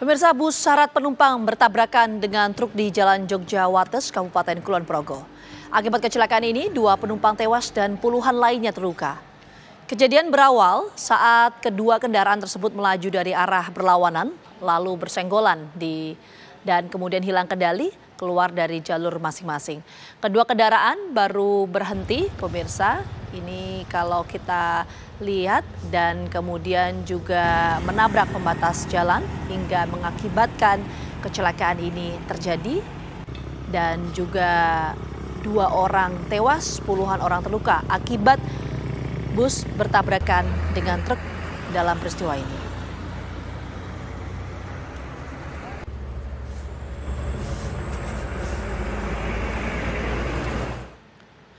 Pemirsa bus syarat penumpang bertabrakan dengan truk di Jalan Jogja Wates, Kabupaten Kulon Progo. Akibat kecelakaan ini, dua penumpang tewas dan puluhan lainnya terluka. Kejadian berawal saat kedua kendaraan tersebut melaju dari arah berlawanan, lalu bersenggolan di dan kemudian hilang kendali keluar dari jalur masing-masing. Kedua kendaraan baru berhenti, pemirsa, ini kalau kita lihat dan kemudian juga menabrak pembatas jalan hingga mengakibatkan kecelakaan ini terjadi dan juga dua orang tewas, puluhan orang terluka akibat bus bertabrakan dengan truk dalam peristiwa ini.